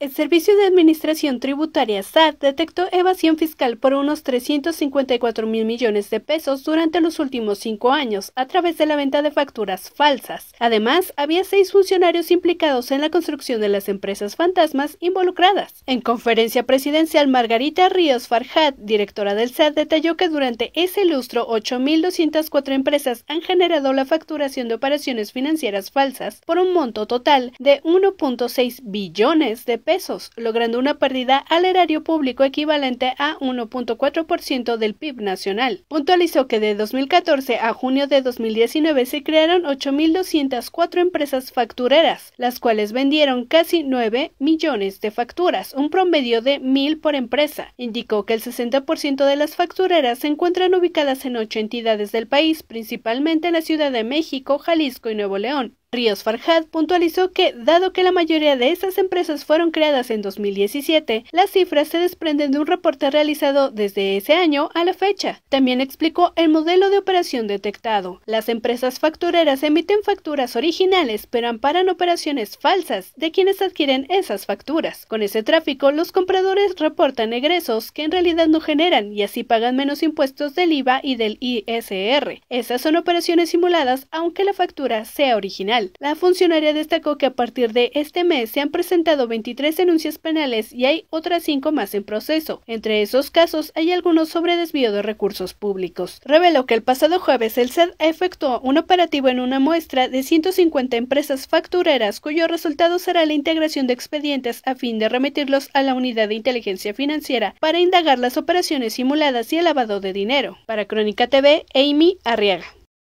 El Servicio de Administración Tributaria SAT detectó evasión fiscal por unos 354 mil millones de pesos durante los últimos cinco años a través de la venta de facturas falsas. Además, había seis funcionarios implicados en la construcción de las empresas fantasmas involucradas. En conferencia presidencial, Margarita Ríos Farjat, directora del SAT, detalló que durante ese lustro 8.204 empresas han generado la facturación de operaciones financieras falsas por un monto total de 1.6 billones de pesos logrando una pérdida al erario público equivalente a 1.4% del PIB nacional. Puntualizó que de 2014 a junio de 2019 se crearon 8.204 empresas factureras, las cuales vendieron casi 9 millones de facturas, un promedio de 1.000 por empresa. Indicó que el 60% de las factureras se encuentran ubicadas en ocho entidades del país, principalmente en la Ciudad de México, Jalisco y Nuevo León, Ríos Farhad puntualizó que, dado que la mayoría de esas empresas fueron creadas en 2017, las cifras se desprenden de un reporte realizado desde ese año a la fecha. También explicó el modelo de operación detectado. Las empresas factureras emiten facturas originales, pero amparan operaciones falsas de quienes adquieren esas facturas. Con ese tráfico, los compradores reportan egresos que en realidad no generan y así pagan menos impuestos del IVA y del ISR. Esas son operaciones simuladas, aunque la factura sea original. La funcionaria destacó que a partir de este mes se han presentado 23 denuncias penales y hay otras 5 más en proceso. Entre esos casos hay algunos sobre desvío de recursos públicos. Reveló que el pasado jueves el SED efectuó un operativo en una muestra de 150 empresas factureras cuyo resultado será la integración de expedientes a fin de remitirlos a la unidad de inteligencia financiera para indagar las operaciones simuladas y el lavado de dinero. Para Crónica TV, Amy Arriaga.